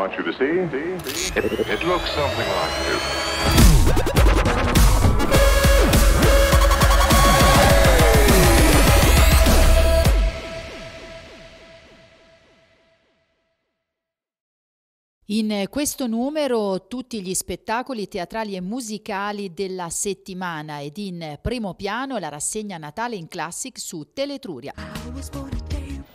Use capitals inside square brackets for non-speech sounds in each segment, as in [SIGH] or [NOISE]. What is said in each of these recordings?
want you to see. see, see. It, it looks something like you. In questo numero tutti gli spettacoli teatrali e musicali della settimana ed in primo piano la rassegna Natale in Classic su Teletruria.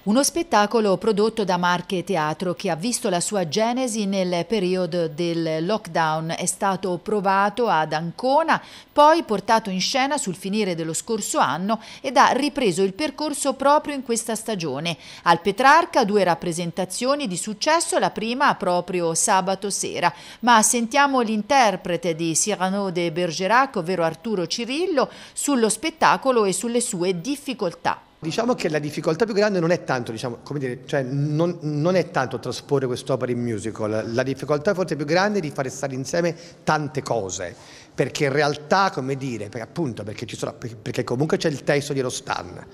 Uno spettacolo prodotto da Marche Teatro che ha visto la sua genesi nel periodo del lockdown, è stato provato ad Ancona, poi portato in scena sul finire dello scorso anno ed ha ripreso il percorso proprio in questa stagione. Al Petrarca due rappresentazioni di successo, la prima proprio sabato sera, ma sentiamo l'interprete di Cyrano de Bergerac, ovvero Arturo Cirillo, sullo spettacolo e sulle sue difficoltà. Diciamo che la difficoltà più grande non è tanto, diciamo, dire, cioè non, non è tanto trasporre quest'opera in musical, la difficoltà forse più grande è di fare stare insieme tante cose, perché in realtà, come dire, per, appunto perché, sono, perché comunque c'è il testo di Rostan,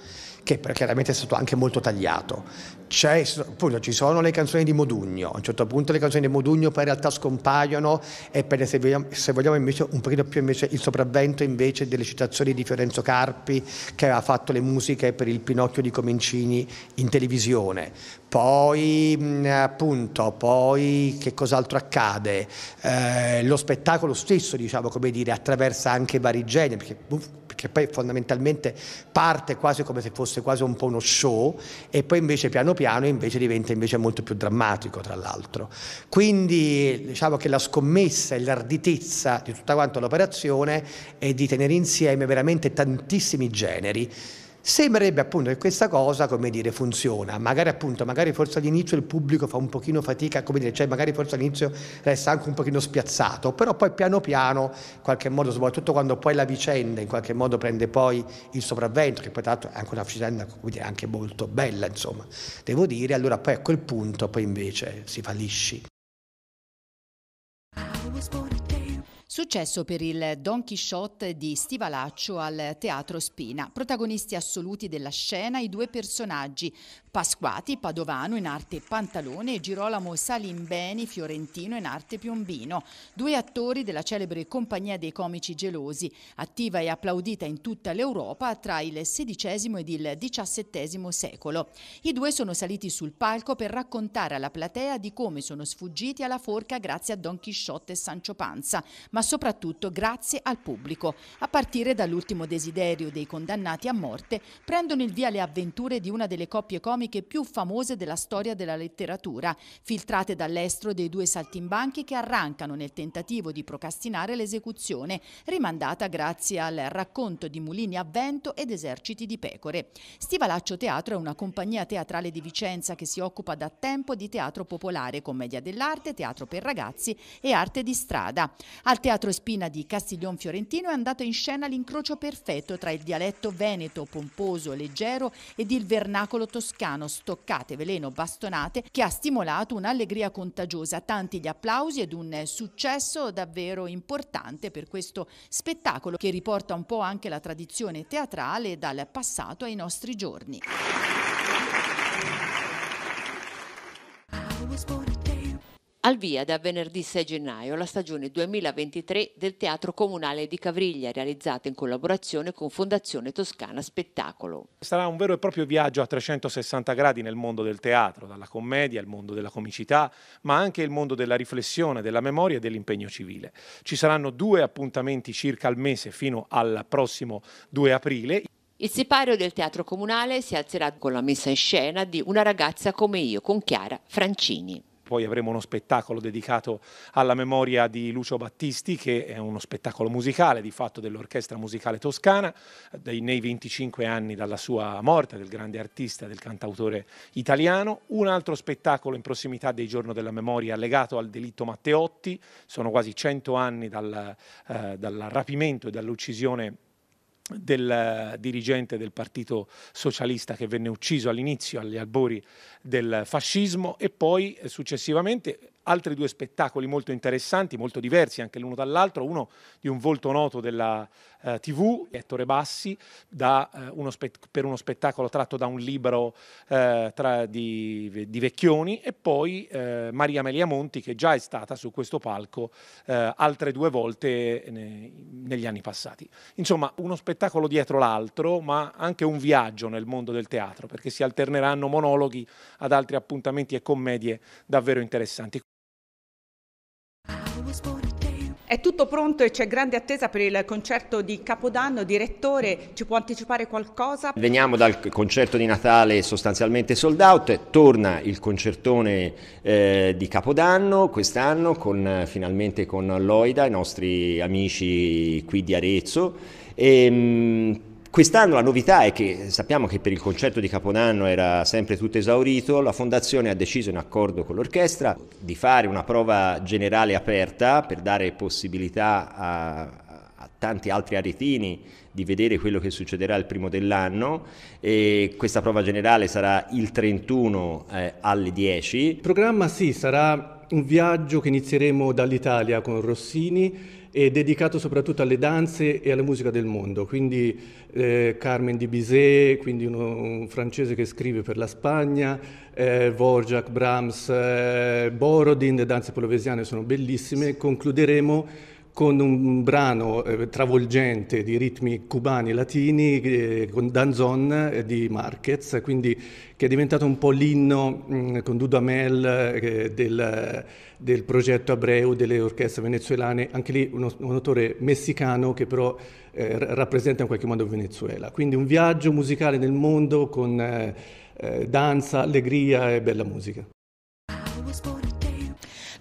che chiaramente è stato anche molto tagliato. C'è, appunto, ci sono le canzoni di Modugno, a un certo punto le canzoni di Modugno poi in realtà scompaiono e prende, se vogliamo, se vogliamo invece, un pochino più invece, il sopravvento invece delle citazioni di Fiorenzo Carpi che ha fatto le musiche per il Pinocchio di Comencini in televisione. Poi, appunto, poi che cos'altro accade? Eh, lo spettacolo stesso, diciamo, come dire, attraversa anche vari generi, perché boh, che poi fondamentalmente parte quasi come se fosse quasi un po' uno show e poi invece piano piano invece diventa invece molto più drammatico tra l'altro. Quindi diciamo che la scommessa e l'arditezza di tutta quanto l'operazione è di tenere insieme veramente tantissimi generi Sembrerebbe appunto che questa cosa, come dire, funziona, magari appunto, magari forse all'inizio il pubblico fa un pochino fatica, come dire, cioè magari forse all'inizio resta anche un pochino spiazzato, però poi piano piano, in qualche modo, soprattutto quando poi la vicenda in qualche modo prende poi il sopravvento, che poi tra l'altro è anche una vicenda dire, anche molto bella, insomma, devo dire, allora poi a quel punto poi invece si fallisci. I was born Successo per il Don Quixote di Stivalaccio al Teatro Spina. Protagonisti assoluti della scena i due personaggi, Pasquati, padovano in arte pantalone e Girolamo Salimbeni, fiorentino in arte piombino, due attori della celebre compagnia dei comici gelosi, attiva e applaudita in tutta l'Europa tra il XVI ed il XVII secolo. I due sono saliti sul palco per raccontare alla platea di come sono sfuggiti alla forca grazie a Don Quixote e Sancho Panza, ma ma soprattutto grazie al pubblico. A partire dall'ultimo desiderio dei condannati a morte, prendono il via le avventure di una delle coppie comiche più famose della storia della letteratura, filtrate dall'estro dei due saltimbanchi che arrancano nel tentativo di procrastinare l'esecuzione, rimandata grazie al racconto di Mulini a vento ed eserciti di pecore. Stivalaccio Teatro è una compagnia teatrale di Vicenza che si occupa da tempo di teatro popolare, commedia dell'arte, teatro per ragazzi e arte di strada. Al teatro Teatro Spina di Castiglion Fiorentino è andato in scena l'incrocio perfetto tra il dialetto veneto, pomposo, leggero ed il vernacolo toscano, stoccate, veleno, bastonate, che ha stimolato un'allegria contagiosa, tanti gli applausi ed un successo davvero importante per questo spettacolo che riporta un po' anche la tradizione teatrale dal passato ai nostri giorni. Al via da venerdì 6 gennaio la stagione 2023 del Teatro Comunale di Cavriglia, realizzata in collaborazione con Fondazione Toscana Spettacolo. Sarà un vero e proprio viaggio a 360 gradi nel mondo del teatro, dalla commedia al mondo della comicità, ma anche il mondo della riflessione, della memoria e dell'impegno civile. Ci saranno due appuntamenti circa al mese fino al prossimo 2 aprile. Il sipario del Teatro Comunale si alzerà con la messa in scena di Una ragazza come io con Chiara Francini poi avremo uno spettacolo dedicato alla memoria di Lucio Battisti, che è uno spettacolo musicale di fatto dell'Orchestra Musicale Toscana, dei, nei 25 anni dalla sua morte, del grande artista, del cantautore italiano. Un altro spettacolo in prossimità dei Giorno della Memoria legato al delitto Matteotti, sono quasi 100 anni dal, eh, dal rapimento e dall'uccisione del dirigente del Partito Socialista che venne ucciso all'inizio, agli albori del fascismo e poi eh, successivamente altri due spettacoli molto interessanti, molto diversi anche l'uno dall'altro, uno di un volto noto della eh, TV, Ettore Bassi, da, eh, uno per uno spettacolo tratto da un libro eh, tra, di, di, Vecchioni e poi eh, Maria Amelia Monti che già è stata su questo palco eh, altre due volte eh, ne, negli anni passati. Insomma, uno spettacolo dietro l'altro, ma anche un viaggio nel mondo del teatro, perché si alterneranno monologhi ad altri appuntamenti e commedie davvero interessanti. È tutto pronto e c'è grande attesa per il concerto di Capodanno. Direttore, ci può anticipare qualcosa? Veniamo dal concerto di Natale sostanzialmente sold out, torna il concertone eh, di Capodanno quest'anno con, finalmente con Loida, i nostri amici qui di Arezzo. E, ehm, mh, Quest'anno la novità è che sappiamo che per il concerto di Capodanno era sempre tutto esaurito, la fondazione ha deciso in accordo con l'orchestra di fare una prova generale aperta per dare possibilità a, a tanti altri aretini di vedere quello che succederà il primo dell'anno e questa prova generale sarà il 31 eh, alle 10. Il programma sì, sarà un viaggio che inizieremo dall'Italia con Rossini e dedicato soprattutto alle danze e alla musica del mondo, quindi eh, Carmen di Bizet, quindi uno, un francese che scrive per la Spagna, eh, Vorjak, Brahms, eh, Borodin, le danze polovesiane sono bellissime, concluderemo con un brano eh, travolgente di ritmi cubani e latini, eh, con Danzon eh, di Marquez, quindi che è diventato un po' l'inno mh, mm, con Dudamel eh, del, del, progetto Abreu delle orchestre venezuelane, anche lì uno, un autore messicano che però eh, rappresenta in qualche modo Venezuela. Quindi un viaggio musicale nel mondo con eh, danza, allegria e bella musica.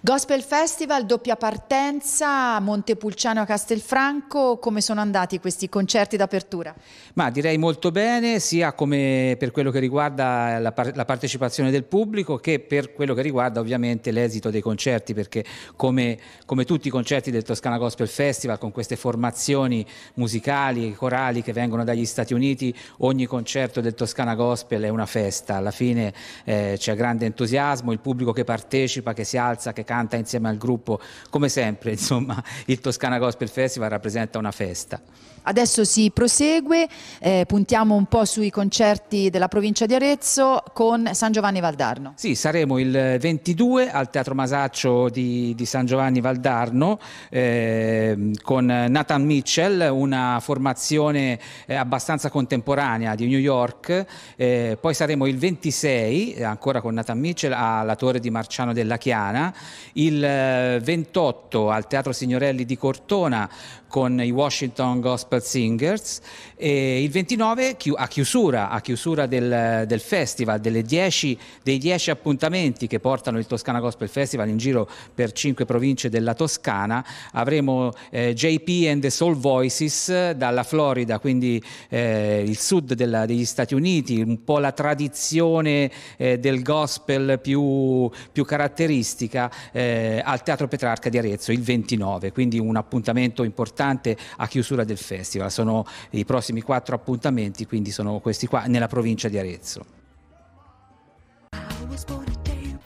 Gospel Festival, doppia partenza, Montepulciano a Castelfranco, come sono andati questi concerti d'apertura? Ma direi molto bene, sia per quello che riguarda la, par la, partecipazione del pubblico che per quello che riguarda ovviamente l'esito dei concerti, perché come, come, tutti i concerti del Toscana Gospel Festival, con queste formazioni musicali, e corali che vengono dagli Stati Uniti, ogni concerto del Toscana Gospel è una festa, alla fine eh, c'è grande entusiasmo, il pubblico che partecipa, che si alza, che canta insieme al gruppo, come sempre, [LAUGHS] insomma, il Toscana Gospel Festival rappresenta una festa. Adesso si prosegue, eh, puntiamo un po' sui concerti della provincia di Arezzo con San Giovanni Valdarno. Sì, saremo il 22 al Teatro Masaccio di, di San Giovanni Valdarno eh, con Nathan Mitchell, una formazione eh, abbastanza contemporanea di New York. Eh, poi saremo il 26, eh, ancora con Nathan Mitchell, alla Torre di Marciano della Chiana il 28 eh, al Teatro Signorelli di Cortona con i Washington Gospel Singers e il 29 a chiusura, a chiusura del, del, festival, 10, dei 10 appuntamenti che portano il Toscana Gospel Festival in giro per 5 province della Toscana, avremo eh, JP and the Soul Voices dalla Florida, quindi eh, il sud della, degli Stati Uniti, un po' la tradizione eh, del gospel più, più caratteristica, eh, al Teatro Petrarca di Arezzo il 29, quindi un appuntamento importante a chiusura del festival. Sono i prossimi quattro appuntamenti, quindi sono questi qua nella provincia di Arezzo.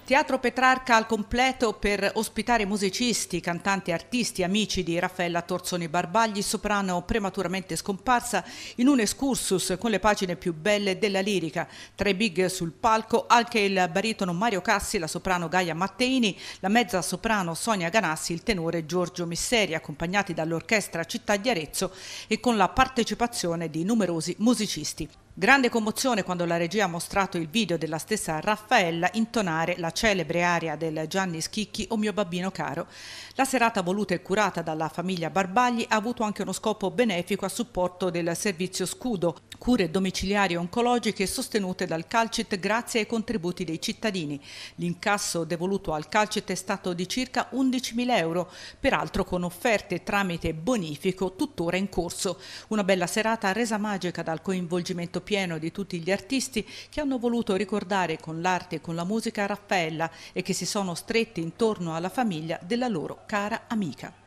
Teatro Petrarca al completo per ospitare musicisti, cantanti, artisti, amici di Raffaella Torzoni Barbagli, soprano prematuramente scomparsa in un excursus con le pagine più belle della lirica. Tra i big sul palco anche il baritono Mario Cassi, la soprano Gaia Matteini, la mezza soprano Sonia Ganassi, il tenore Giorgio Misseri, accompagnati dall'orchestra Città di Arezzo e con la partecipazione di numerosi musicisti. Grande commozione quando la regia ha mostrato il video della stessa Raffaella intonare la celebre aria del Gianni Schicchi O mio babbino caro. La serata voluta e curata dalla famiglia Barbagli ha avuto anche uno scopo benefico a supporto del servizio Scudo, cure domiciliari oncologiche sostenute dal Calcit grazie ai contributi dei cittadini. L'incasso devoluto al Calcit è stato di circa 11.000 euro, peraltro con offerte tramite bonifico tuttora in corso. Una bella serata resa magica dal coinvolgimento pieno di tutti gli artisti che hanno voluto ricordare con l'arte e con la musica Raffaella e che si sono stretti intorno alla famiglia della loro cara amica.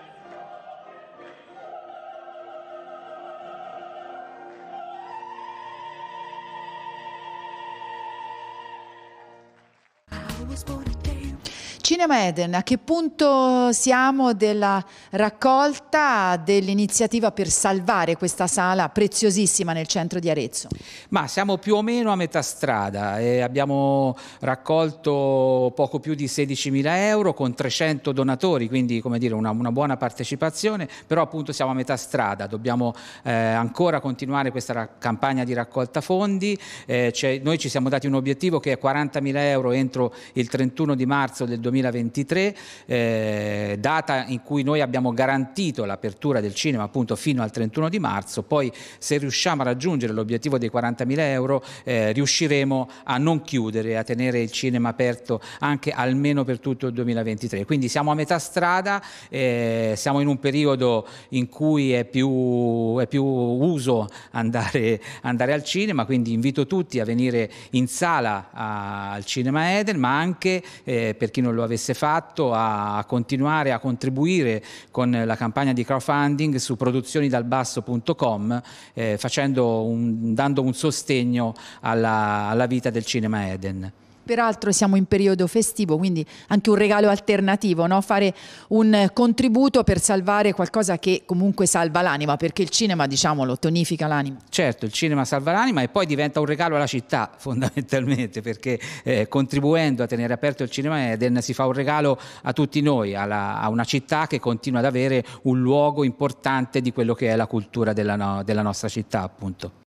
Cinema Eden, a che punto siamo della raccolta dell'iniziativa per salvare questa sala preziosissima nel centro di Arezzo? Ma siamo più o meno a metà strada, eh, abbiamo raccolto poco più di 16.000 euro con 300 donatori, quindi come dire una, una, buona partecipazione, però appunto siamo a metà strada, dobbiamo eh, ancora continuare questa campagna di raccolta fondi, eh, cioè, noi ci siamo dati un obiettivo che è 40.000 euro entro il 31 di marzo del 2023, eh, data in cui noi abbiamo garantito l'apertura del cinema appunto fino al 31 di marzo, poi se riusciamo a raggiungere l'obiettivo dei 40.000 euro eh, riusciremo a non chiudere, a tenere il cinema aperto anche almeno per tutto il 2023. Quindi siamo a metà strada, eh, siamo in un periodo in cui è più, è più uso andare, andare, al cinema, quindi invito tutti a venire in sala a, al Cinema Eden, ma anche anche, eh, per chi non lo avesse fatto, a continuare a contribuire con la campagna di crowdfunding su produzionidalbasso.com, eh, un, dando un sostegno alla, alla vita del cinema Eden. Peraltro siamo in periodo festivo, quindi anche un regalo alternativo, no? fare un contributo per salvare qualcosa che comunque salva l'anima, perché il cinema, diciamolo, tonifica l'anima. Certo, il cinema salva l'anima e poi diventa un regalo alla città, [LAUGHS] fondamentalmente, perché eh, contribuendo a tenere aperto il cinema Eden si fa un regalo a tutti noi, alla, a una città che continua ad avere un luogo importante di quello che è la cultura della, no, della nostra città, appunto.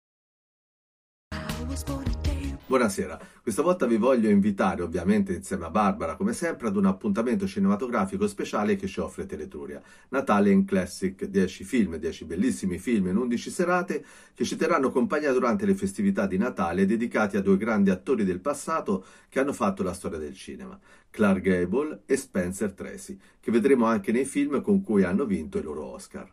Buonasera, questa volta vi voglio invitare ovviamente insieme a Barbara come sempre ad un appuntamento cinematografico speciale che ci offre Teleturia. Natale in Classic, 10 film, 10 bellissimi film in 11 serate che ci terranno compagnia durante le festività di Natale dedicati a due grandi attori del passato che hanno fatto la storia del cinema, Clark Gable e Spencer Tracy, che vedremo anche nei film con cui hanno vinto i loro Oscar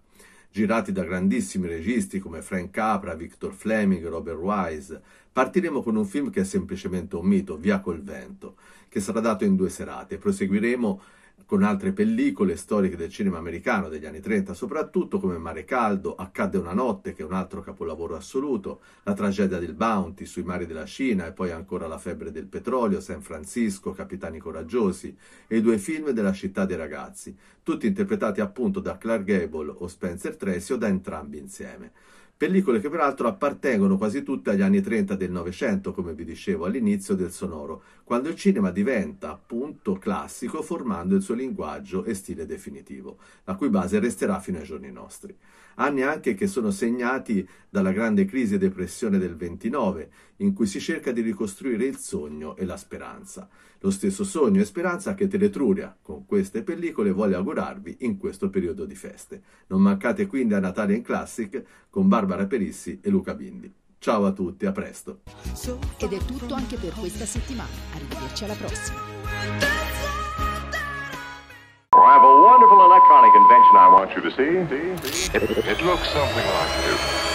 girati da grandissimi registi come Frank Capra, Victor Fleming, Robert Wise. Partiremo con un film che è semplicemente un mito, Via col vento, che sarà dato in due serate. Proseguiremo con altre pellicole storiche del cinema americano degli anni 30 soprattutto come Mare Caldo, Accadde una notte che è un altro capolavoro assoluto, La tragedia del Bounty sui mari della Cina e poi ancora La febbre del petrolio, San Francisco, Capitani coraggiosi e i due film della città dei ragazzi, tutti interpretati appunto da Clark Gable o Spencer Tracy o da entrambi insieme pellicole che peraltro appartengono quasi tutte agli anni 30 del Novecento, come vi dicevo all'inizio del sonoro, quando il cinema diventa appunto classico formando il suo linguaggio e stile definitivo, la cui base resterà fino ai giorni nostri. Anni anche che sono segnati dalla grande crisi e depressione del 29, in cui si cerca di ricostruire il sogno e la speranza. Lo stesso sogno e speranza che Teletruria, con queste pellicole, vuole augurarvi in questo periodo di feste. Non mancate quindi a Natale in Classic con Barbara Perissi e Luca Bindi. Ciao a tutti, a presto. Ed è tutto anche per questa settimana. Arrivederci alla prossima. I have a wonderful electronic invention I want you to see. It, looks something like this.